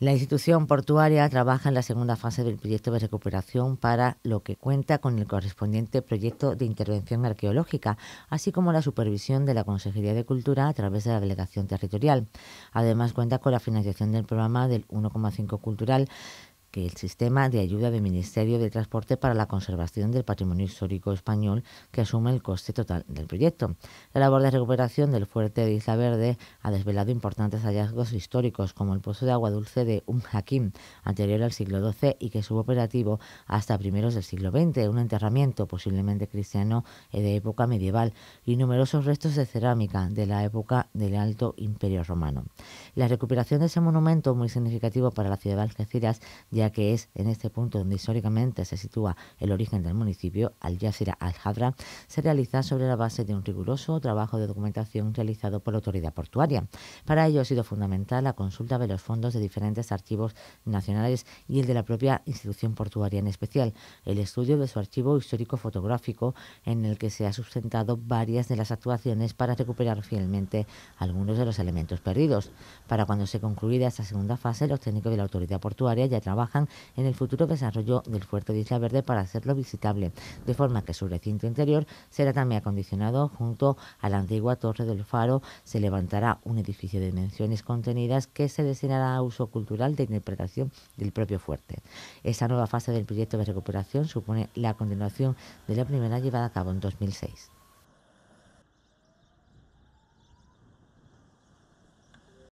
La institución portuaria trabaja en la segunda fase del proyecto de recuperación para lo que cuenta con el correspondiente proyecto de intervención arqueológica, así como la supervisión de la Consejería de Cultura a través de la Delegación Territorial. Además cuenta con la financiación del programa del 1,5 Cultural que el sistema de ayuda del Ministerio de Transporte para la Conservación del Patrimonio Histórico Español que asume el coste total del proyecto. La labor de recuperación del fuerte de Isla Verde ha desvelado importantes hallazgos históricos como el pozo de agua dulce de un Hakim, anterior al siglo XII y que estuvo operativo hasta primeros del siglo XX, un enterramiento posiblemente cristiano eh, de época medieval y numerosos restos de cerámica de la época del Alto Imperio Romano. La recuperación de ese monumento muy significativo para la ciudad de Algeciras, ya que es en este punto donde históricamente se sitúa el origen del municipio, Al Yazira Al se realiza sobre la base de un riguroso trabajo de documentación realizado por la autoridad portuaria. Para ello ha sido fundamental la consulta de los fondos de diferentes archivos nacionales y el de la propia institución portuaria en especial, el estudio de su archivo histórico fotográfico en el que se ha sustentado varias de las actuaciones para recuperar fielmente algunos de los elementos perdidos. Para cuando se concluya esta segunda fase, los técnicos de la autoridad portuaria ya trabajan en el futuro desarrollo del Fuerte de Isla Verde para hacerlo visitable, de forma que su recinto interior será también acondicionado junto a la antigua Torre del Faro. Se levantará un edificio de dimensiones contenidas que se destinará a uso cultural de interpretación del propio fuerte. Esta nueva fase del proyecto de recuperación supone la continuación de la primera llevada a cabo en 2006.